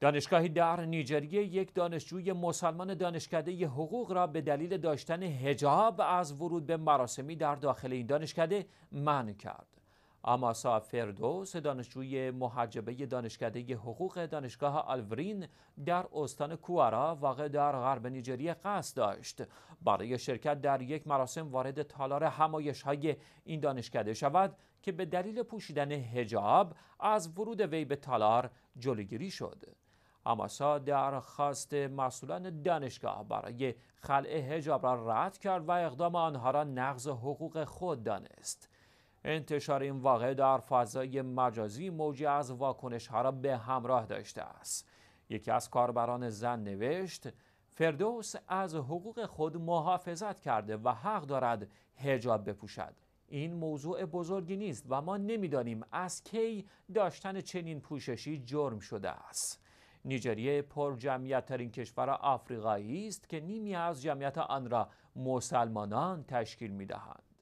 دانشگاهی در نیجریه یک دانشجوی مسلمان دانشکده حقوق را به دلیل داشتن هجاب از ورود به مراسمی در داخل این دانشکده منع کرد. آماسا فردوس دانشجوی محجبه دانشکده حقوق دانشگاه آلورین در استان کوارا واقع در غرب نیجریه قصد داشت برای شرکت در یک مراسم وارد تالار همایش های این دانشکده شود که به دلیل پوشیدن هجاب از ورود وی به تالار جلوگیری شد. در درخواست مسئولان دانشگاه برای خلع هجاب را رد کرد و اقدام آنها را نقض حقوق خود دانست انتشار این واقع در فضای مجازی موجی از واکنش ها را به همراه داشته است یکی از کاربران زن نوشت فردوس از حقوق خود محافظت کرده و حق دارد هجاب بپوشد این موضوع بزرگی نیست و ما نمیدانیم از کی داشتن چنین پوششی جرم شده است نیجریه پر جمعیت ترین کشور آفریقایی است که نیمی از جمعیت آن را مسلمانان تشکیل می دهند.